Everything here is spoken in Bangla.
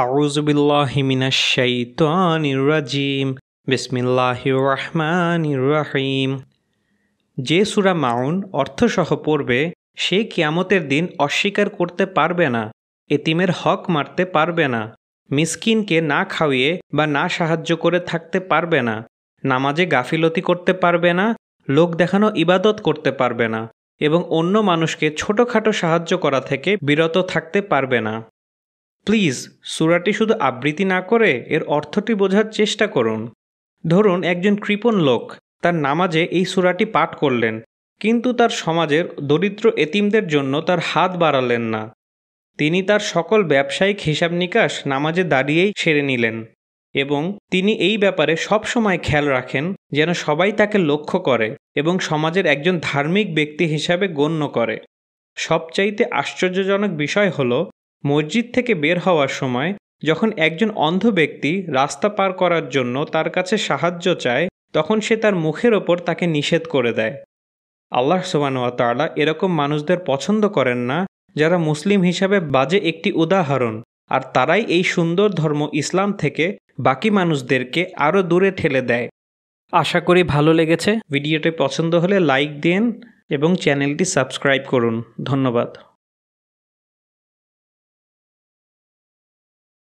আউজবিল্লাহিমিনাশাইতানিরাজিম বিসমিল্লাহির রহমানির রহিম যে সুরা মাউন অর্থসহ পড়বে সে কিয়ামতের দিন অস্বীকার করতে পারবে না এতিমের হক মারতে পারবে না মিসকিনকে না খাওয়িয়ে বা না সাহায্য করে থাকতে পারবে না নামাজে গাফিলতি করতে পারবে না লোক দেখানো ইবাদত করতে পারবে না এবং অন্য মানুষকে ছোটোখাটো সাহায্য করা থেকে বিরত থাকতে পারবে না প্লিজ সুরাটি শুধু আবৃত্তি না করে এর অর্থটি বোঝার চেষ্টা করুন ধরুন একজন কৃপণ লোক তার নামাজে এই সুরাটি পাঠ করলেন কিন্তু তার সমাজের দরিদ্র এতিমদের জন্য তার হাত বাড়ালেন না তিনি তার সকল ব্যবসায়িক হিসাব নিকাশ নামাজে দাঁড়িয়েই সেরে নিলেন এবং তিনি এই ব্যাপারে সব সময় খেয়াল রাখেন যেন সবাই তাকে লক্ষ্য করে এবং সমাজের একজন ধার্মিক ব্যক্তি হিসাবে গণ্য করে সবচাইতে আশ্চর্যজনক বিষয় হল মসজিদ থেকে বের হওয়ার সময় যখন একজন অন্ধ ব্যক্তি রাস্তা পার করার জন্য তার কাছে সাহায্য চায় তখন সে তার মুখের ওপর তাকে নিষেধ করে দেয় আল্লাহ সোবানুয়াতালা এরকম মানুষদের পছন্দ করেন না যারা মুসলিম হিসাবে বাজে একটি উদাহরণ আর তারাই এই সুন্দর ধর্ম ইসলাম থেকে বাকি মানুষদেরকে আরও দূরে ঠেলে দেয় আশা করি ভালো লেগেছে ভিডিওটি পছন্দ হলে লাইক দিন এবং চ্যানেলটি সাবস্ক্রাইব করুন ধন্যবাদ